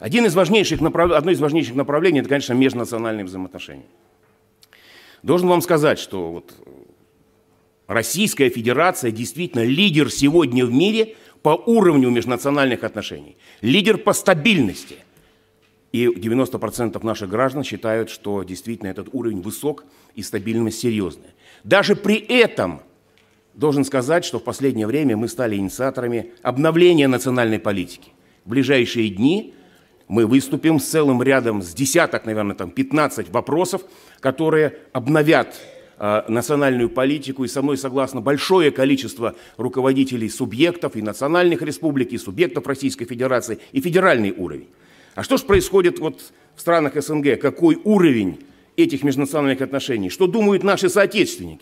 Один из важнейших направ... Одно из важнейших направлений – это, конечно, межнациональные взаимоотношения. Должен вам сказать, что вот Российская Федерация действительно лидер сегодня в мире по уровню межнациональных отношений, лидер по стабильности. И 90% наших граждан считают, что действительно этот уровень высок и стабильность серьезная. Даже при этом должен сказать, что в последнее время мы стали инициаторами обновления национальной политики. В ближайшие дни – мы выступим с целым рядом, с десяток, наверное, там 15 вопросов, которые обновят э, национальную политику, и со мной согласно большое количество руководителей субъектов и национальных республик, и субъектов Российской Федерации, и федеральный уровень. А что же происходит вот в странах СНГ? Какой уровень этих межнациональных отношений? Что думают наши соотечественники?